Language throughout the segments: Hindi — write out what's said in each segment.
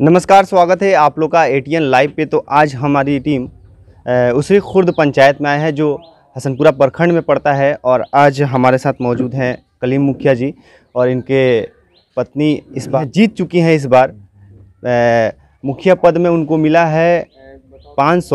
नमस्कार स्वागत है आप लोग का एटीएन लाइव पे तो आज हमारी टीम उसी खुर्द पंचायत में आए हैं जो हसनपुरा प्रखंड में पड़ता है और आज हमारे साथ मौजूद हैं कलीम मुखिया जी और इनके पत्नी इस बार जीत चुकी हैं इस बार मुखिया पद में उनको मिला है पाँच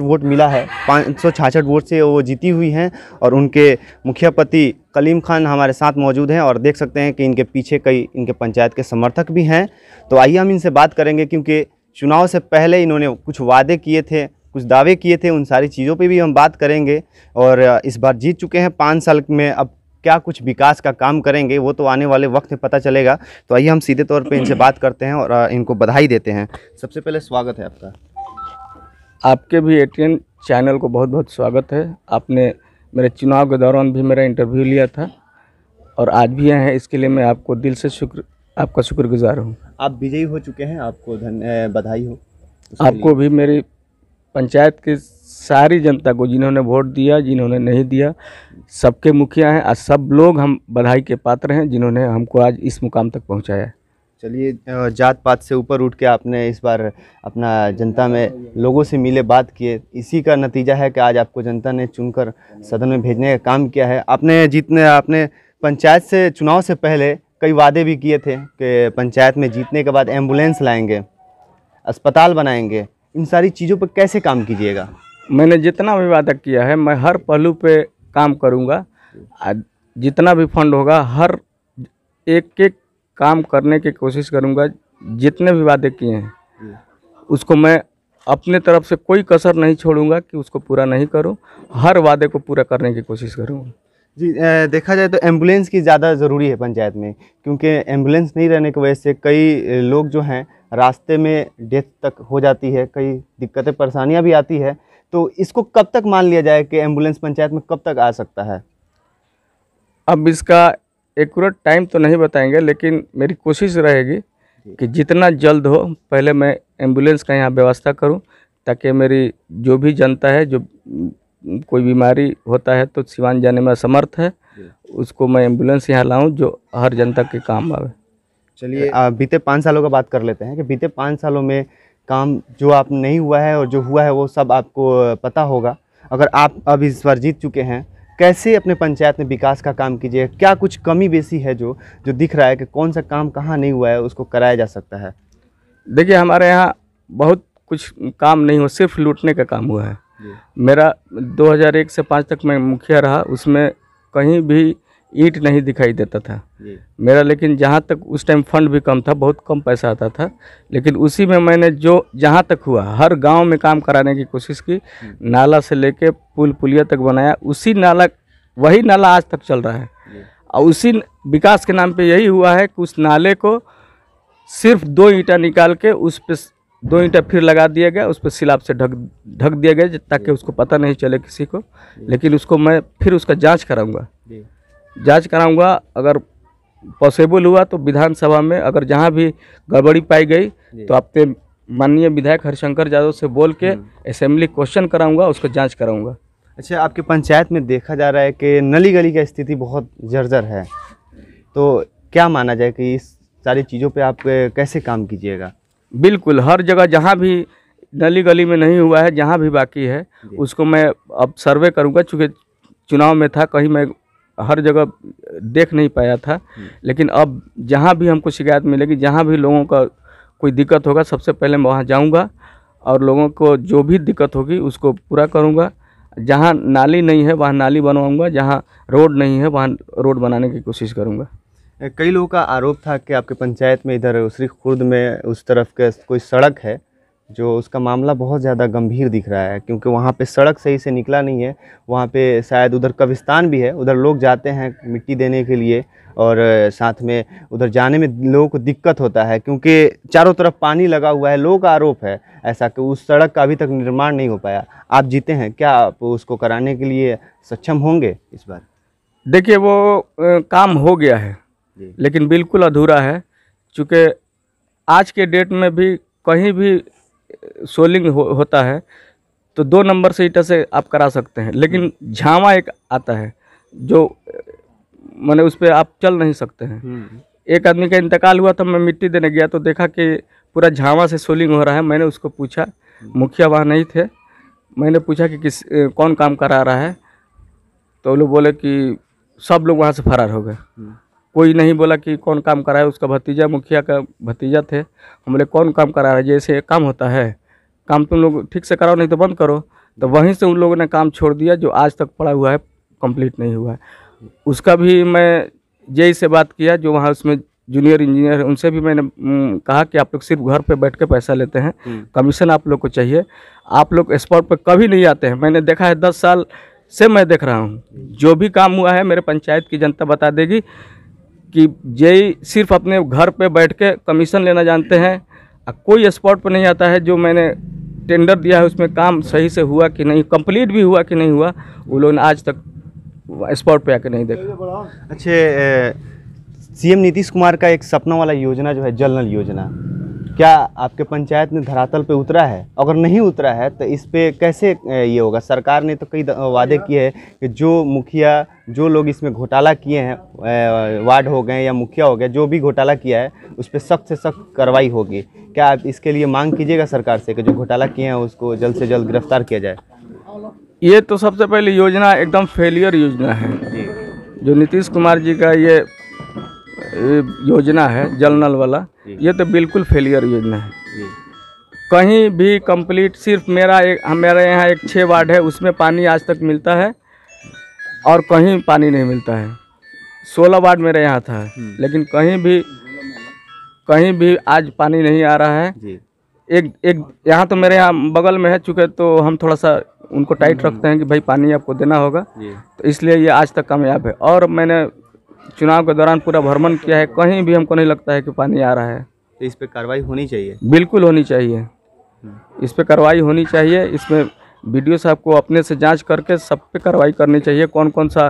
वोट मिला है पाँच वोट से वो जीती हुई हैं और उनके मुखियापति कलीम खान हमारे साथ मौजूद हैं और देख सकते हैं कि इनके पीछे कई इनके पंचायत के समर्थक भी हैं तो आइए हम इनसे बात करेंगे क्योंकि चुनाव से पहले इन्होंने कुछ वादे किए थे कुछ दावे किए थे उन सारी चीज़ों पे भी हम बात करेंगे और इस बार जीत चुके हैं पाँच साल में अब क्या कुछ विकास का काम करेंगे वो तो आने वाले वक्त में पता चलेगा तो आइए हम सीधे तौर पे इनसे बात करते हैं और इनको बधाई देते हैं सबसे पहले स्वागत है आपका आपके भी ए चैनल को बहुत बहुत स्वागत है आपने मेरे चुनाव के दौरान भी मेरा इंटरव्यू लिया था और आज भी आए हैं इसके लिए मैं आपको दिल से शुक्र आपका शुक्रगुजार हूँ आप विजयी हो चुके हैं आपको धन बधाई हो आपको भी मेरी पंचायत के सारी जनता को जिन्होंने वोट दिया जिन्होंने नहीं दिया सबके मुखिया हैं और सब लोग हम बधाई के पात्र हैं जिन्होंने हमको आज इस मुकाम तक पहुँचाया चलिए जात पात से ऊपर उठ के आपने इस बार अपना जनता में लोगों से मिले बात किए इसी का नतीजा है कि आज आपको जनता ने चुनकर सदन में भेजने का काम किया है आपने जीतने आपने पंचायत से चुनाव से पहले कई वादे भी किए थे कि पंचायत में जीतने के बाद एम्बुलेंस लाएंगे अस्पताल बनाएंगे इन सारी चीज़ों पर कैसे काम कीजिएगा मैंने जितना भी वादा किया है मैं हर पहलू पर काम करूँगा जितना भी फंड होगा हर एक एक काम करने की कोशिश करूँगा जितने भी वादे किए हैं उसको मैं अपने तरफ से कोई कसर नहीं छोड़ूंगा कि उसको पूरा नहीं करूं हर वादे को पूरा करने की कोशिश करूंगा जी देखा जाए तो एम्बुलेंस की ज़्यादा ज़रूरी है पंचायत में क्योंकि एम्बुलेंस नहीं रहने की वजह से कई लोग जो हैं रास्ते में डेथ तक हो जाती है कई दिक्कतें परेशानियाँ भी आती है तो इसको कब तक मान लिया जाए कि एम्बुलेंस पंचायत में कब तक आ सकता है अब इसका एक्यूरेट टाइम तो नहीं बताएंगे लेकिन मेरी कोशिश रहेगी कि जितना जल्द हो पहले मैं एम्बुलेंस का यहाँ व्यवस्था करूँ ताकि मेरी जो भी जनता है जो कोई बीमारी होता है तो सिवान जाने में असमर्थ है उसको मैं एम्बुलेंस यहाँ लाऊं जो हर जनता के काम आवे चलिए बीते पाँच सालों का बात कर लेते हैं कि बीते पाँच सालों में काम जो आप नहीं हुआ है और जो हुआ है वो सब आपको पता होगा अगर आप अब इस बार जीत चुके हैं कैसे अपने पंचायत में विकास का काम कीजिए क्या कुछ कमी बेसी है जो जो दिख रहा है कि कौन सा काम कहाँ नहीं हुआ है उसको कराया जा सकता है देखिए हमारे यहाँ बहुत कुछ काम नहीं हुआ सिर्फ लूटने का काम हुआ है मेरा 2001 से पाँच तक मैं मुखिया रहा उसमें कहीं भी ईट नहीं दिखाई देता था मेरा लेकिन जहाँ तक उस टाइम फंड भी कम था बहुत कम पैसा आता था लेकिन उसी में मैंने जो जहाँ तक हुआ हर गांव में काम कराने की कोशिश की नाला से लेके पुल पुलिया तक बनाया उसी नाला वही नाला आज तक चल रहा है और उसी विकास के नाम पे यही हुआ है कि उस नाले को सिर्फ दो ईंटा निकाल के उस पर दो ईंटा फिर लगा दिया गया उस पर सिलाब से ढक ढक दिया गया ताकि उसको पता नहीं चले किसी को लेकिन उसको मैं फिर उसका जाँच कराऊँगा जांच कराऊंगा अगर पॉसिबल हुआ तो विधानसभा में अगर जहाँ भी गड़बड़ी पाई गई तो आपके माननीय विधायक हरिशंकर यादव से बोल के असेंबली हम्म। क्वेश्चन कराऊंगा उसको जांच कराऊंगा अच्छा आपके पंचायत में देखा जा रहा है कि नली गली का स्थिति बहुत जर्जर है तो क्या माना जाए कि इस सारी चीज़ों पर आप कैसे काम कीजिएगा बिल्कुल हर जगह जहाँ भी नली गली में नहीं हुआ है जहाँ भी बाकी है उसको मैं अब सर्वे करूँगा चूँकि चुनाव में था कहीं मैं हर जगह देख नहीं पाया था लेकिन अब जहाँ भी हमको शिकायत मिलेगी जहाँ भी लोगों का कोई दिक्कत होगा सबसे पहले मैं वहाँ जाऊँगा और लोगों को जो भी दिक्कत होगी उसको पूरा करूँगा जहाँ नाली नहीं है वहाँ नाली बनवाऊँगा जहाँ रोड नहीं है वहाँ रोड बनाने की कोशिश करूँगा कई लोगों का आरोप था कि आपके पंचायत में इधर उसरी खुर्द में उस तरफ के कोई सड़क है जो उसका मामला बहुत ज़्यादा गंभीर दिख रहा है क्योंकि वहाँ पे सड़क सही से निकला नहीं है वहाँ पे शायद उधर कब्रिस्तान भी है उधर लोग जाते हैं मिट्टी देने के लिए और साथ में उधर जाने में लोगों को दिक्कत होता है क्योंकि चारों तरफ पानी लगा हुआ है लोगों का आरोप है ऐसा कि उस सड़क का अभी तक निर्माण नहीं हो पाया आप जीते हैं क्या आप उसको कराने के लिए सक्षम होंगे इस बार देखिए वो काम हो गया है लेकिन बिल्कुल अधूरा है चूँकि आज के डेट में भी कहीं भी सोलिंग हो, होता है तो दो नंबर से ईटा से आप करा सकते हैं लेकिन हम्म। झावा एक आता है जो मैंने उस पर आप चल नहीं सकते हैं हम्म। एक आदमी का इंतकाल हुआ था मैं मिट्टी देने गया तो देखा कि पूरा झावा से सोलिंग हो रहा है मैंने उसको पूछा हम्म। मुखिया वहाँ नहीं थे मैंने पूछा कि किस कौन काम करा रहा है तो लोग बोले कि सब लोग वहाँ से फरार हो गए कोई नहीं बोला कि कौन काम करा है उसका भतीजा मुखिया का भतीजा थे हम बोले कौन काम करा रहा है जैसे काम होता है काम तुम लोग ठीक से कराओ नहीं तो बंद करो तो वहीं से उन लोगों ने काम छोड़ दिया जो आज तक पड़ा हुआ है कंप्लीट नहीं हुआ है उसका भी मैं जे से बात किया जो वहाँ उसमें जूनियर इंजीनियर उनसे भी मैंने कहा कि आप लोग सिर्फ घर पर बैठ के पैसा लेते हैं हम्म। कमीशन आप लोग को चाहिए आप लोग स्पॉट पर कभी नहीं आते हैं मैंने देखा है दस साल से मैं देख रहा हूँ जो भी काम हुआ है मेरे पंचायत की जनता बता देगी कि ये सिर्फ अपने घर पे बैठ के कमीशन लेना जानते हैं कोई स्पॉट पर नहीं आता है जो मैंने टेंडर दिया है उसमें काम सही से हुआ कि नहीं कंप्लीट भी हुआ कि नहीं हुआ वो लोग आज तक स्पॉट पे आके नहीं देखा अच्छे सीएम नीतीश कुमार का एक सपना वाला योजना जो है जल नल योजना क्या आपके पंचायत ने धरातल पे उतरा है अगर नहीं उतरा है तो इस पर कैसे ये होगा सरकार ने तो कई वादे हाँ। किए हैं कि जो मुखिया जो लोग इसमें घोटाला किए हैं वार्ड हो गए या मुखिया हो गए जो भी घोटाला किया है उस पर सख्त से सख्त कार्रवाई होगी क्या आप इसके लिए मांग कीजिएगा सरकार से कि जो घोटाला किए हैं उसको जल्द से जल्द गिरफ्तार किया जाए ये तो सबसे पहले योजना एकदम फेलियर योजना है जो नीतीश कुमार जी का ये योजना है जल नल वाला ये तो बिल्कुल फेलियर योजना है कहीं भी कंप्लीट सिर्फ मेरा एक हमारे हाँ, यहाँ एक छः वार्ड है उसमें पानी आज तक मिलता है और कहीं पानी नहीं मिलता है सोलह वार्ड मेरे यहाँ था हम्म। लेकिन कहीं भी कहीं भी आज पानी नहीं आ रहा है एक एक यहाँ तो मेरे यहाँ बगल में है चूँकि तो हम थोड़ा सा उनको टाइट हम्म। रखते हैं कि भाई पानी आपको देना होगा तो इसलिए ये आज तक कामयाब है और मैंने चुनाव के दौरान पूरा भ्रमण किया है कहीं भी हमको नहीं लगता है कि पानी आ रहा है तो इस पर कार्रवाई होनी चाहिए बिल्कुल होनी चाहिए हम्म। इस पर कार्रवाई होनी चाहिए इसमें बी साहब को अपने से जांच करके सब पे कार्रवाई करनी चाहिए कौन कौन सा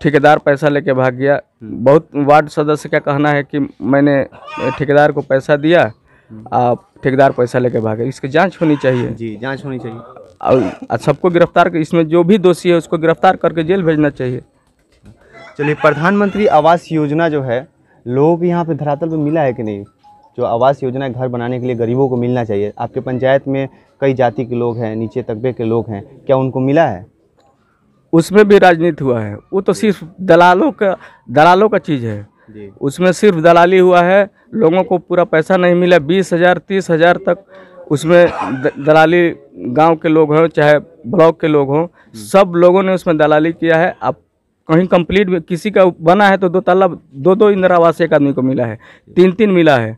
ठेकेदार पैसा लेके भाग गया हम्म। बहुत वार्ड सदस्य का कहना है कि मैंने ठेकेदार को पैसा दिया हम्म। आप ठेकेदार पैसा लेके गया इसकी जांच होनी चाहिए जी जांच होनी चाहिए और सबको गिरफ्तार इसमें जो भी दोषी है उसको गिरफ्तार करके जेल भेजना चाहिए चलिए प्रधानमंत्री आवास योजना जो है लोगों को यहाँ पे धरातल पे मिला है कि नहीं जो आवास योजना घर बनाने के लिए गरीबों को मिलना चाहिए आपके पंचायत में कई जाति के लोग हैं नीचे तबके के लोग हैं क्या उनको मिला है उसमें भी राजनीति हुआ है वो तो सिर्फ दलालों का दलालों का चीज़ है उसमें सिर्फ दलाली हुआ है लोगों को पूरा पैसा नहीं मिला बीस हज़ार तीस हज़ार तक उसमें दलाली गांव के लोग हों चाहे ब्लॉक के लोग हों हम्म। सब लोगों ने उसमें दलाली किया है अब कहीं कंप्लीट किसी का बना है तो दो तला दो दो इंदिरा आवास एक आदमी को मिला है तीन तीन मिला है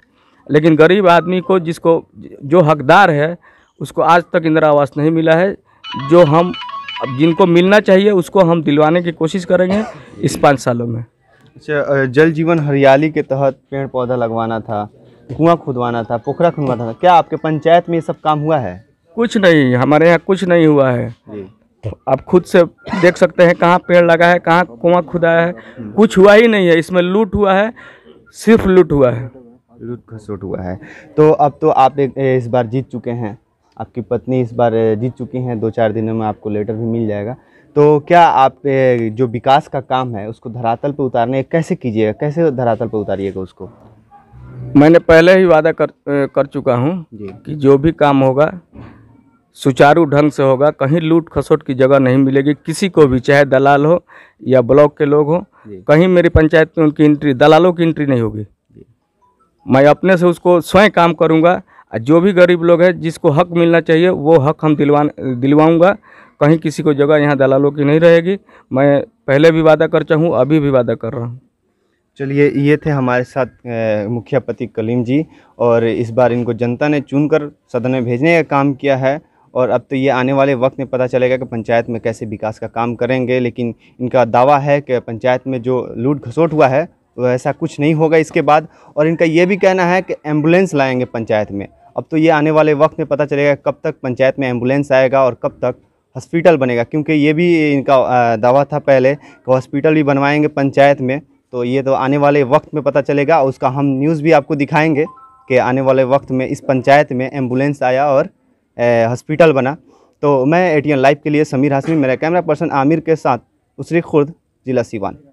लेकिन गरीब आदमी को जिसको जो हकदार है उसको आज तक इंदिरा आवास नहीं मिला है जो हम जिनको मिलना चाहिए उसको हम दिलवाने की कोशिश करेंगे इस पाँच सालों में अच्छा जल जीवन हरियाली के तहत पेड़ पौधा लगवाना था कुआँ खुदवाना था पोखरा खुदवाना था क्या आपके पंचायत में ये सब काम हुआ है कुछ नहीं हमारे यहाँ कुछ नहीं हुआ है आप खुद से देख सकते हैं कहाँ पेड़ लगा है कहाँ कुआं खुदा है कुछ हुआ ही नहीं है इसमें लूट हुआ है सिर्फ लूट हुआ है लूट खसोट हुआ है तो अब तो आप एक इस बार जीत चुके हैं आपकी पत्नी इस बार जीत चुकी हैं दो चार दिनों में आपको लेटर भी मिल जाएगा तो क्या आप जो विकास का काम है उसको धरातल पर उतारने कैसे कीजिएगा कैसे धरातल पर उतारिएगा उसको मैंने पहले ही वादा कर कर चुका हूँ कि जो भी काम होगा सुचारू ढंग से होगा कहीं लूट खसोट की जगह नहीं मिलेगी किसी को भी चाहे दलाल हो या ब्लॉक के लोग हो कहीं मेरी पंचायत में उनकी एंट्री दलालों की एंट्री नहीं होगी मैं अपने से उसको स्वयं काम करूँगा जो भी गरीब लोग हैं जिसको हक मिलना चाहिए वो हक हम दिलवा दिलवाऊँगा कहीं किसी को जगह यहाँ दलालों की नहीं रहेगी मैं पहले भी वादा कर चाहूँ अभी भी वादा कर रहा हूँ चलिए ये थे हमारे साथ मुखिया पति कलीम जी और इस बार इनको जनता ने चुनकर सदन में भेजने का काम किया है और अब तो ये आने वाले वक्त में पता चलेगा कि पंचायत में कैसे विकास का काम करेंगे लेकिन इनका दावा है कि पंचायत में जो लूट घसोट हुआ है तो ऐसा कुछ नहीं होगा इसके बाद और इनका ये भी कहना है कि एम्बुलेंस लाएंगे पंचायत में अब तो ये आने वाले वक्त में पता चलेगा कब तक पंचायत में एम्बुलेंस आएगा और कब तक हॉस्पिटल बनेगा क्योंकि ये भी इनका दावा था पहले कि हॉस्पिटल भी बनवाएंगे पंचायत में तो ये तो आने वाले वक्त में पता चलेगा उसका हम न्यूज़ भी आपको दिखाएंगे कि आने वाले वक्त में इस पंचायत में एम्बुलेंस आया और हॉस्पिटल बना तो मैं एटीएन लाइव के लिए समीर हाशमी मेरा कैमरा पर्सन आमिर के साथ उसरी खुर्द ज़िला सिवान